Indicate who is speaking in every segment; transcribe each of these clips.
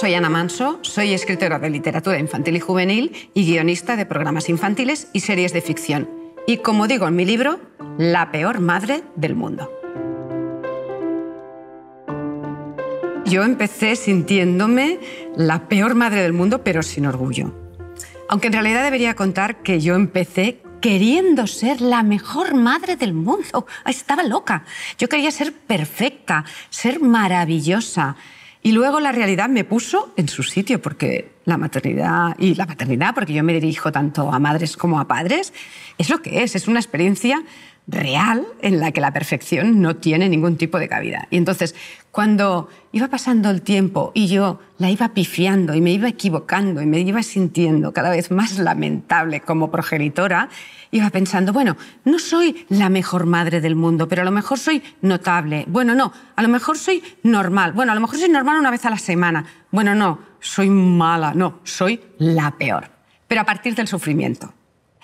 Speaker 1: Soy Ana Manso, soy escritora de literatura infantil y juvenil y guionista de programas infantiles y series de ficción. Y como digo en mi libro, la peor madre del mundo. Yo empecé sintiéndome la peor madre del mundo, pero sin orgullo. Aunque en realidad debería contar que yo empecé queriendo ser la mejor madre del mundo. Estaba loca. Yo quería ser perfecta, ser maravillosa. Y luego la realidad me puso en su sitio, porque la maternidad, y la paternidad, porque yo me dirijo tanto a madres como a padres, es lo que es, es una experiencia real en la que la perfección no tiene ningún tipo de cabida. Y entonces, cuando iba pasando el tiempo y yo la iba pifiando y me iba equivocando y me iba sintiendo cada vez más lamentable como progenitora, iba pensando, bueno, no soy la mejor madre del mundo, pero a lo mejor soy notable. Bueno, no, a lo mejor soy normal. Bueno, a lo mejor soy normal una vez a la semana. Bueno, no, soy mala. No, soy la peor. Pero a partir del sufrimiento.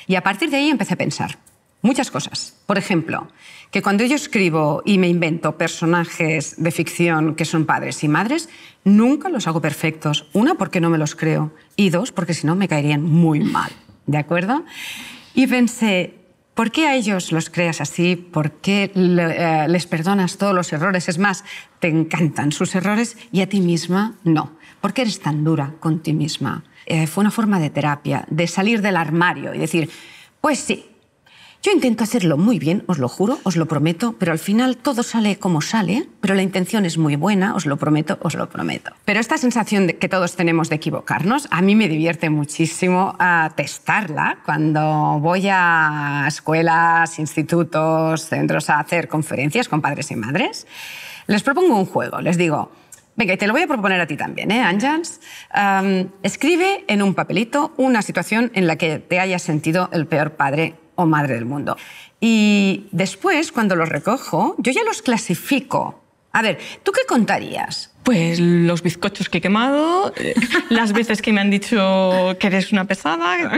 Speaker 1: Y a partir de ahí empecé a pensar Muchas cosas. Por ejemplo, que cuando yo escribo y me invento personajes de ficción que son padres y madres, nunca los hago perfectos. Una, porque no me los creo. Y dos, porque si no me caerían muy mal. ¿De acuerdo? Y pensé, ¿por qué a ellos los creas así? ¿Por qué eh, les perdonas todos los errores? Es más, te encantan sus errores y a ti misma no. ¿Por qué eres tan dura con ti misma? Eh, fue una forma de terapia, de salir del armario y decir, pues sí, yo intento hacerlo muy bien, os lo juro, os lo prometo, pero al final todo sale como sale, pero la intención es muy buena, os lo prometo, os lo prometo. Pero esta sensación que todos tenemos de equivocarnos, a mí me divierte muchísimo a testarla cuando voy a escuelas, institutos, centros a hacer conferencias con padres y madres. Les propongo un juego, les digo, Venga, y te lo voy a proponer a ti también, ¿eh, escribe en un papelito una situación en la que te hayas sentido el peor padre o madre del mundo. Y después, cuando los recojo, yo ya los clasifico a ver, ¿tú qué contarías? Pues los bizcochos que he quemado, eh, las veces que me han dicho que eres una pesada,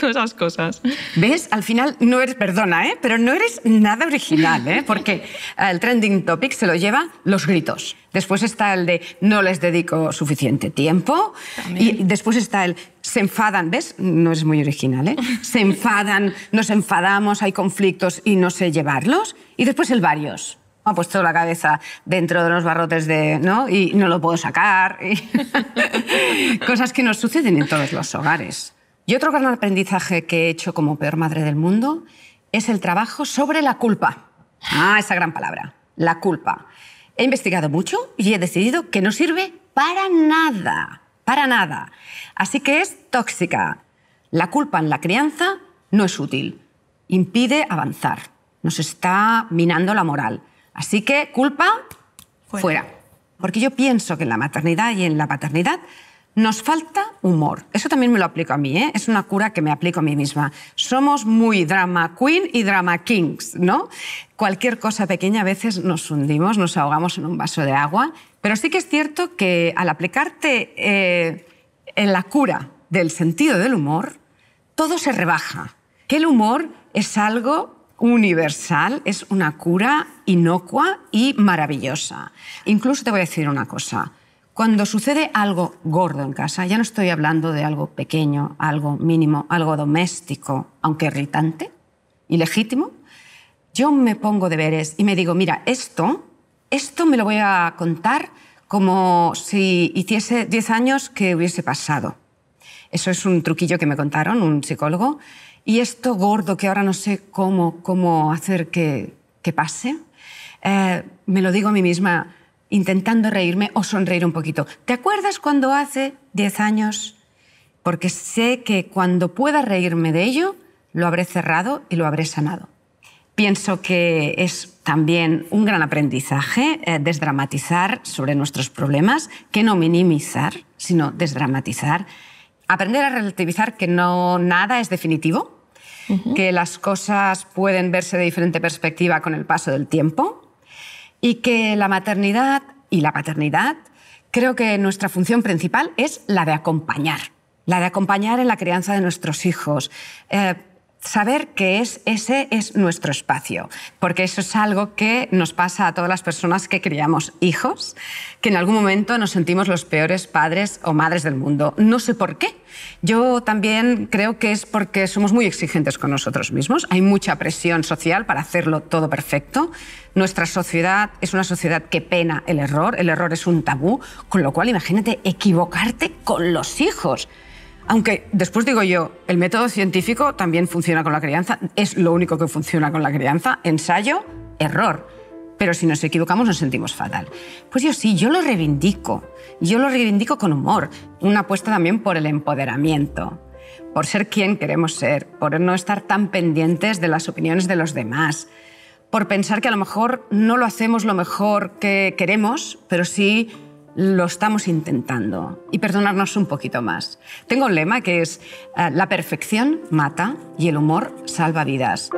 Speaker 1: todas esas cosas. ¿Ves? Al final no eres, perdona, ¿eh? pero no eres nada original, ¿eh? porque el trending topic se lo lleva los gritos. Después está el de no les dedico suficiente tiempo. Y después está el se enfadan, ¿ves? No es muy original, ¿eh? Se enfadan, nos enfadamos, hay conflictos y no sé llevarlos. Y después el varios ha puesto la cabeza dentro de los barrotes de, ¿no? Y no lo puedo sacar. Cosas que nos suceden en todos los hogares. Y otro gran aprendizaje que he hecho como peor madre del mundo es el trabajo sobre la culpa. Ah, esa gran palabra, la culpa. He investigado mucho y he decidido que no sirve para nada, para nada. Así que es tóxica. La culpa en la crianza no es útil, impide avanzar, nos está minando la moral. Así que culpa fuera. Porque yo pienso que en la maternidad y en la paternidad nos falta humor. Eso también me lo aplico a mí, ¿eh? es una cura que me aplico a mí misma. Somos muy drama queen y drama kings, ¿no? Cualquier cosa pequeña a veces nos hundimos, nos ahogamos en un vaso de agua, pero sí que es cierto que al aplicarte eh, en la cura del sentido del humor, todo se rebaja. Que el humor es algo universal, es una cura inocua y maravillosa. Incluso te voy a decir una cosa. Cuando sucede algo gordo en casa, ya no estoy hablando de algo pequeño, algo mínimo, algo doméstico, aunque irritante, ilegítimo, yo me pongo deberes y me digo, mira, esto, esto me lo voy a contar como si hiciese 10 años que hubiese pasado. Eso es un truquillo que me contaron un psicólogo y esto gordo, que ahora no sé cómo, cómo hacer que, pase, eh, me lo digo a mí misma intentando reírme o sonreír un poquito. ¿Te acuerdas cuando hace 10 años? Porque sé que cuando pueda reírme de ello, lo habré cerrado y lo habré sanado. Pienso que es también un gran aprendizaje eh, desdramatizar sobre nuestros problemas, que no minimizar, sino desdramatizar. Aprender a relativizar que no nada es definitivo, que las cosas pueden verse de diferente perspectiva con el paso del tiempo y que la maternidad y la paternidad, creo que nuestra función principal es la de acompañar, la de acompañar en la crianza de nuestros hijos. Eh, saber que es, ese es nuestro espacio, porque eso es algo que nos pasa a todas las personas que criamos hijos, que en algún momento nos sentimos los peores padres o madres del mundo. No sé por qué. Yo también creo que es porque somos muy exigentes con nosotros mismos, hay mucha presión social para hacerlo todo perfecto. Nuestra sociedad es una sociedad que pena el error, el error es un tabú, con lo cual imagínate equivocarte con los hijos. Aunque después digo yo, el método científico también funciona con la crianza, es lo único que funciona con la crianza, ensayo, error. Pero si nos equivocamos nos sentimos fatal. Pues yo sí, yo lo reivindico, yo lo reivindico con humor, una apuesta también por el empoderamiento, por ser quien queremos ser, por no estar tan pendientes de las opiniones de los demás, por pensar que a lo mejor no lo hacemos lo mejor que queremos, pero sí lo estamos intentando y perdonarnos un poquito más. Tengo un lema que es eh, la perfección mata y el humor salva vidas.